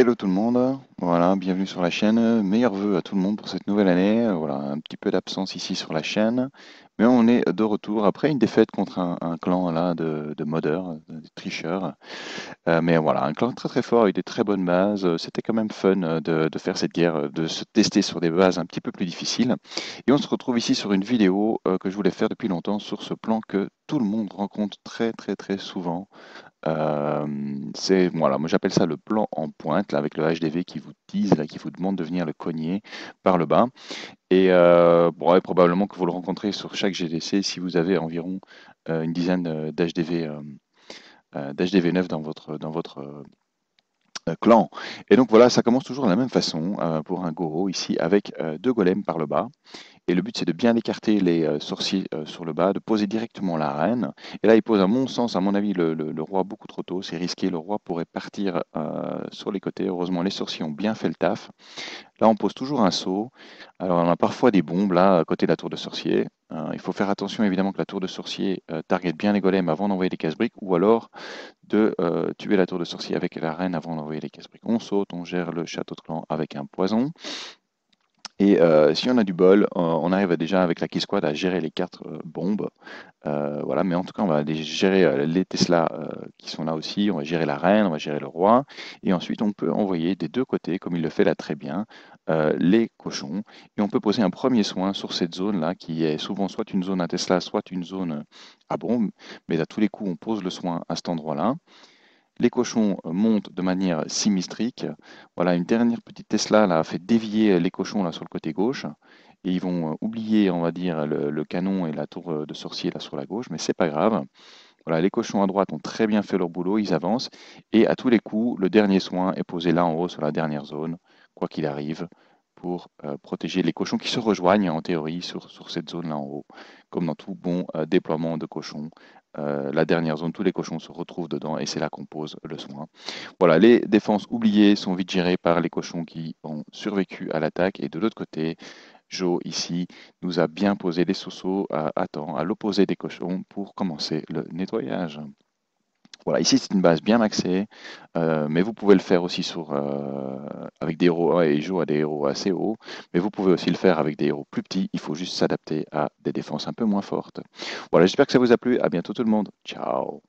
Hello tout le monde, voilà, bienvenue sur la chaîne, meilleurs voeux à tout le monde pour cette nouvelle année, voilà, un petit peu d'absence ici sur la chaîne, mais on est de retour après une défaite contre un, clan là de, de modeurs, de tricheurs, euh, mais voilà, un clan très très fort avec des très bonnes bases, c'était quand même fun de, faire cette guerre, de se tester sur des bases un petit peu plus difficiles, et on se retrouve ici sur une vidéo euh, que je voulais faire depuis longtemps sur ce plan que tout le monde rencontre très très très souvent, euh, c'est voilà, moi j'appelle ça le plan en pointe, avec le HDV qui vous qui vous demande de venir le cogner par le bas. Et euh, probablement que vous le rencontrez sur chaque GDC si vous avez environ euh, une dizaine d'HDV neufs 9 dans votre euh, clan. Et donc voilà, ça commence toujours de la même façon pour un Goro ici avec deux golems par le bas et le but, c'est de bien écarter les euh, sorciers euh, sur le bas, de poser directement la reine. Et là, il pose, à mon sens, à mon avis, le, roi beaucoup trop tôt. C'est risqué. Le roi pourrait partir euh, sur les côtés. Heureusement, les sorciers ont bien fait le taf. Là, on pose toujours un saut. Alors, on a parfois des bombes, là, à côté de la tour de sorcier. il faut faire attention, évidemment, que la tour de sorcier target bien les golems avant d'envoyer les casse-briques, ou alors de tuer la tour de sorcier avec la reine avant d'envoyer les casse-briques. On saute, on gère le château de clan avec un poison. Et euh, si on a du bol, euh, on arrive déjà avec la Key Squad à gérer les quatre euh, bombes. voilà, mais en tout cas, on va gérer les Tesla qui sont là aussi, on va gérer la reine, on va gérer le roi. Et ensuite, on peut envoyer des deux côtés, comme il le fait là très bien, les cochons. Et on peut poser un premier soin sur cette zone-là, qui est souvent soit une zone à Tesla, soit une zone à bombes, Mais à tous les coups, on pose le soin à cet endroit-là. Les cochons montent de manière symétrique. Voilà, une dernière petite Tesla là, a fait dévier les cochons là, sur le côté gauche. Et ils vont euh, oublier, on va dire, le, le canon et la tour euh, de sorcier là sur la gauche, mais c'est pas grave. Voilà, les cochons à droite ont très bien fait leur boulot, ils avancent, et à tous les coups, le dernier soin est posé là en haut sur la dernière zone, quoi qu'il arrive, pour euh, protéger les cochons qui se rejoignent en théorie sur, cette zone-là en haut. Comme dans tout bon euh, déploiement de cochons, euh, la dernière zone, tous les cochons se retrouvent dedans et c'est là qu'on pose le soin. Voilà, les défenses oubliées sont vite gérées par les cochons qui ont survécu à l'attaque et de l'autre côté, Joe ici nous a bien posé les sous à, à temps, à l'opposé des cochons pour commencer le nettoyage. Voilà, ici c'est une base bien axée, euh, mais vous pouvez le faire aussi sur, euh, avec des héros A et joue à des héros assez hauts, mais vous pouvez aussi le faire avec des héros plus petits, il faut juste s'adapter à des défenses un peu moins fortes. Voilà, j'espère que ça vous a plu, à bientôt tout le monde, ciao